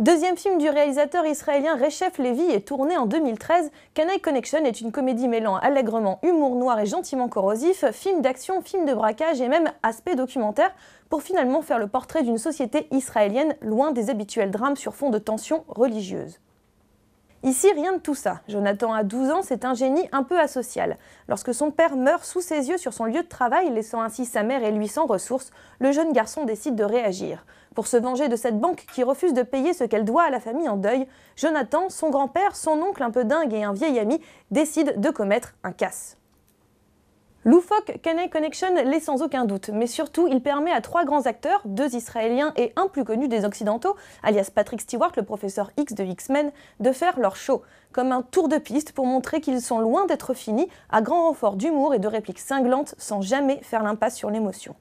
Deuxième film du réalisateur israélien Rechef Levy est tourné en 2013. Canaille Connection est une comédie mêlant allègrement humour noir et gentiment corrosif, film d'action, film de braquage et même aspect documentaire pour finalement faire le portrait d'une société israélienne loin des habituels drames sur fond de tensions religieuses. Ici, rien de tout ça. Jonathan, a 12 ans, c'est un génie un peu asocial. Lorsque son père meurt sous ses yeux sur son lieu de travail, laissant ainsi sa mère et lui sans ressources, le jeune garçon décide de réagir. Pour se venger de cette banque qui refuse de payer ce qu'elle doit à la famille en deuil, Jonathan, son grand-père, son oncle un peu dingue et un vieil ami décident de commettre un casse. Loufoque Canal Connection l'est sans aucun doute, mais surtout il permet à trois grands acteurs, deux israéliens et un plus connu des occidentaux, alias Patrick Stewart, le professeur X de X-Men, de faire leur show, comme un tour de piste pour montrer qu'ils sont loin d'être finis, à grand renfort d'humour et de répliques cinglantes sans jamais faire l'impasse sur l'émotion.